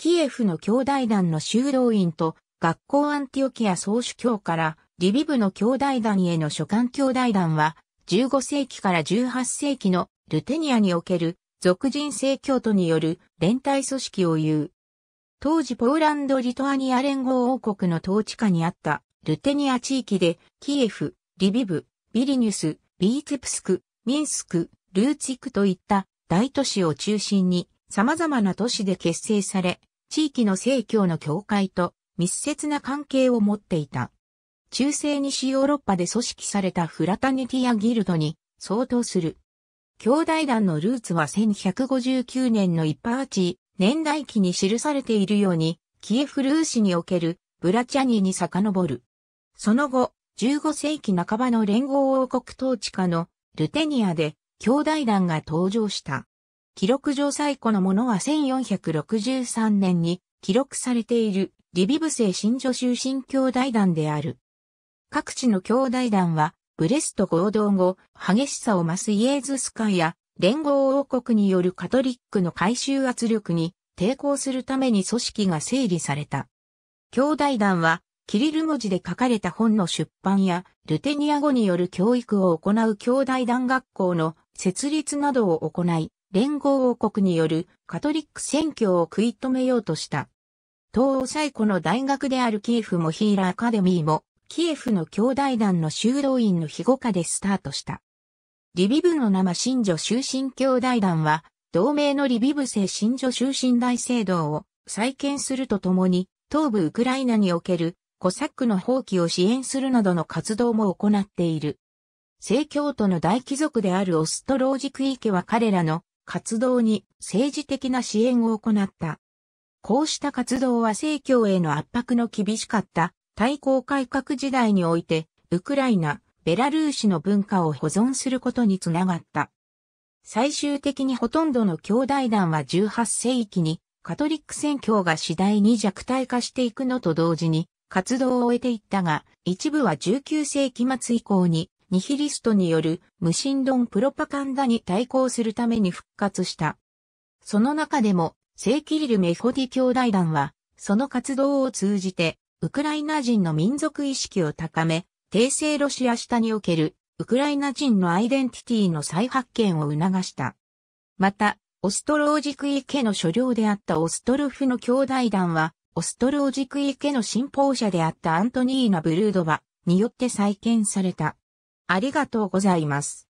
キエフの兄弟団の修道院と学校アンティオキア総主教からリビブの兄弟団への書簡兄弟団は15世紀から18世紀のルテニアにおける俗人聖教徒による連帯組織を言う。当時ポーランド・リトアニア連合王国の統治下にあったルテニア地域でキエフ、リビブ、ビリニュス、ビーツプスク、ミンスク、ルーツィクといった大都市を中心に様々な都市で結成され、地域の正教の教会と密接な関係を持っていた。中世西ヨーロッパで組織されたフラタニティアギルドに相当する。兄弟団のルーツは1159年の一パーチ、年代記に記されているように、キエフルーシにおけるブラチャニーに遡る。その後、15世紀半ばの連合王国統治下のルテニアで兄弟団が登場した。記録上最古のものは1463年に記録されているリビブ星新女修神兄弟団である。各地の兄弟団はブレスト合同後、激しさを増すイエーズス会や連合王国によるカトリックの改収圧力に抵抗するために組織が整理された。兄弟団はキリル文字で書かれた本の出版や、ルテニア語による教育を行う兄弟団学校の設立などを行い、連合王国によるカトリック宣教を食い止めようとした。東欧最古の大学であるキエフモヒーラアカデミーも、キエフの兄弟団の修道院の庇護下でスタートした。リビブの生信女修身兄弟団は、同盟のリビブ聖信女修身大聖堂を再建するとともに、東部ウクライナにおけるコサックの放棄を支援するなどの活動も行っている。聖教徒の大貴族であるオストロージクイケは彼らの活動に政治的な支援を行った。こうした活動は政教への圧迫の厳しかった対抗改革時代において、ウクライナ、ベラルーシの文化を保存することにつながった。最終的にほとんどの兄弟団は18世紀にカトリック宣教が次第に弱体化していくのと同時に活動を終えていったが、一部は19世紀末以降にニヒリストによる無神論プロパカンダに対抗するために復活した。その中でも、聖キリル・メホディ兄弟団は、その活動を通じて、ウクライナ人の民族意識を高め、帝政ロシア下における、ウクライナ人のアイデンティティの再発見を促した。また、オストロージクイ家の所領であったオストルフの兄弟団は、オストロージクイ家の信奉者であったアントニーナ・ブルードバによって再建された。ありがとうございます。